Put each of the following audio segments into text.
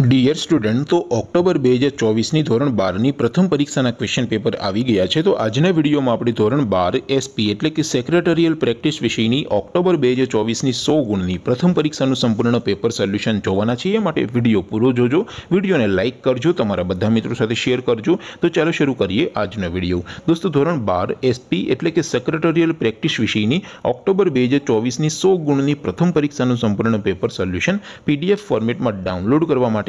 dear student તો October બે હજાર ચોવીસની ધોરણ બારની પ્રથમ પરીક્ષાના ક્વેશ્ચન પેપર આવી ગયા છે તો આજના વિડીયોમાં આપણે ધોરણ બાર એસપી એટલે કે સેક્રેટરીયલ પ્રેક્ટિસ વિષયની ઓક્ટોબર બે હજાર ચોવીસની સો ગુણની પ્રથમ પરીક્ષાનું સંપૂર્ણ પેપર સોલ્યુશન જોવાના છીએ એ માટે વિડીયો પૂરો જોજો વિડીયોને લાઇક કરજો તમારા બધા મિત્રો સાથે શેર કરજો તો ચાલો શરૂ કરીએ આજનો વિડીયો દોસ્તો ધોરણ બાર એસપી એટલે કે સેક્રેટરિયલ પ્રેક્ટિસ વિષયની ઓક્ટોબર બે હજાર ચોવીસની સો ગુણની પ્રથમ પરીક્ષાનું સંપૂર્ણ પેપર સોલ્યુશન પીડીએફ ફોર્મેટમાં ડાઉનલોડ કરવા માટે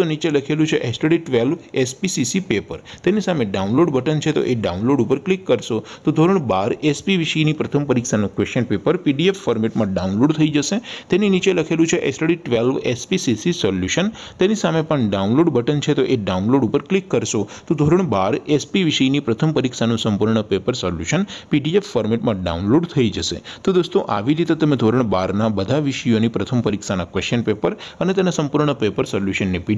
તો નીચે લખેલું છે એસટડી ટ્વેલ્વ એસપીસીસી પેપર તેની સામે ડાઉનલોડ બટન છે તો એ ડાઉનલોડ ઉપર ક્લિક કરશો તો ધોરણ બાર એસપી વિષયની પ્રથમ પરીક્ષાનું ક્વેશ્ચન પેપર પીડીએફ ફોર્મેટમાં ડાઉનલોડ થઈ જશે તેની નીચે લખેલું છે એસટડી ટ્વેલ્વ એસપીસીસી સોલ્યુશન તેની સામે પણ ડાઉનલોડ બટન છે તો એ ડાઉનલોડ ઉપર ક્લિક કરશો તો ધોરણ બાર એસપી વિષયની પ્રથમ પરીક્ષાનું સંપૂર્ણ પેપર સોલ્યુશન પીડીએફ ફોર્મેટમાં ડાઉનલોડ થઈ જશે તો દોસ્તો આવી રીતે તમે ધોરણ બારના બધા વિષયોની પ્રથમ પરીક્ષાના ક્વેશ્ચન પેપર અને તેના સંપૂર્ણ પેપર સોલ્યુશનની પીડી